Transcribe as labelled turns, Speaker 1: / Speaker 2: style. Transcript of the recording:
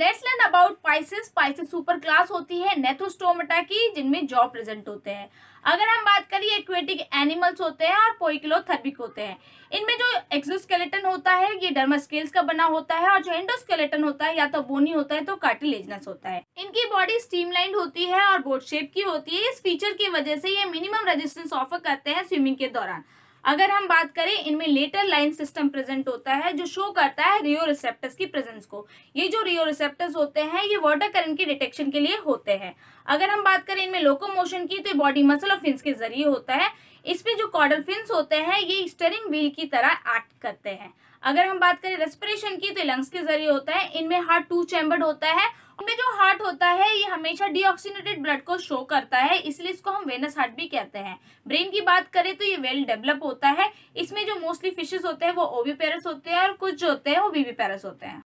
Speaker 1: let's learn about Pisces Pisces super class होती है Gnathostomata की जिनमें जॉ प्रेजेंट होते हैं अगर हम बात करिए एक्वेटिक एनिमल्स होते हैं और पोइकिलोथर्पिक होते हैं इनमें जो एक्सोस्केलेटन होता है ये डर्मास्केल्स का बना होता है और जो एंडोस्केलेटन होता है या तो बोनी होता है तो कार्टिलेजनस होता है इनकी बॉडी स्टीमलाइन होती है और बोट शेप की होती है इस फीचर की वजह से ये मिनिमम रेजिस्टेंस ऑफर करते हैं स्विमिंग के दौरान अगर हम बात करें इनमें लेटर लाइन सिस्टम प्रेजेंट होता है जो शो करता है रियो रिसेप्टर्स की प्रेजेंस को ये जो रियो रिसेप्टर्स होते हैं ये वाटर करंट के डिटेक्शन के लिए होते हैं अगर हम बात करें इनमें लोकोमोशन की तो ये बॉडी मसल और फिंस के जरिए होता है इसमें जो कॉडल फिंस होते हैं ये स्टरिंग व्हील की तरह एक्ट करते हैं अगर हम बात करें रेस्पिरेशन की तो लंग्स के जरिए होता है इनमें हार्ट टू चैम्बर्ड होता है में जो हार्ट होता है ये हमेशा डीऑक्सीनेटेड ब्लड को शो करता है इसलिए इसको हम वेनस हार्ट भी कहते हैं ब्रेन की बात करें तो ये वेल डेवलप होता है इसमें जो मोस्टली फिशेस होते हैं वो ओवी होते हैं और कुछ जो होते हैं वो बीवीपेरस होते हैं